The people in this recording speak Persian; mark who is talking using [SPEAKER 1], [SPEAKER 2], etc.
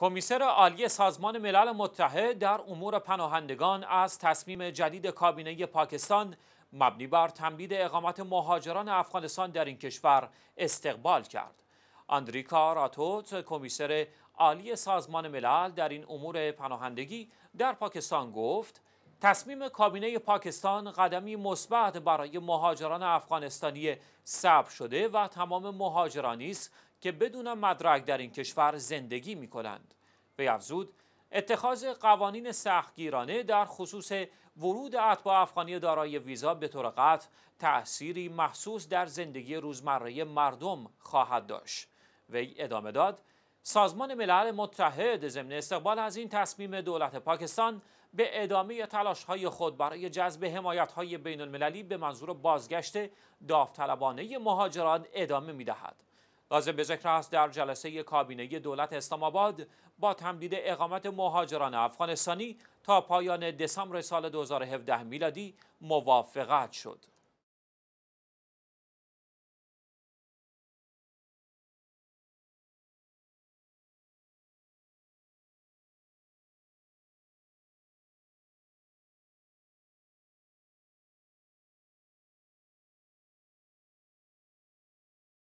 [SPEAKER 1] کمیسر عالی سازمان ملل متحد در امور پناهندگان از تصمیم جدید کابینه پاکستان مبنی بر تمدید اقامت مهاجران افغانستان در این کشور استقبال کرد. آندریکا راتوت کمیسر عالی سازمان ملل در این امور پناهندگی در پاکستان گفت تصمیم کابینه پاکستان قدمی مثبت برای مهاجران افغانستانی ثبت شده و تمام مهاجرانی است که بدون مدرک در این کشور زندگی می کنند. به افزود اتخاذ قوانین سختگیرانه در خصوص ورود اتباع افغانی دارای ویزا به طور قطع تأثیری محسوس در زندگی روزمره مردم خواهد داشت. وی ادامه داد سازمان ملل متحد ضمن استقبال از این تصمیم دولت پاکستان به ادامه تلاش های خود برای جذب حمایت های بین المللی به منظور بازگشت داوطلبانه مهاجران ادامه می دهد. لازم به ذکر است در جلسه کابینه دولت اسلام آباد با تمدید اقامت مهاجران افغانستانی تا پایان دسامبر سال 2017 میلادی موافقت شد.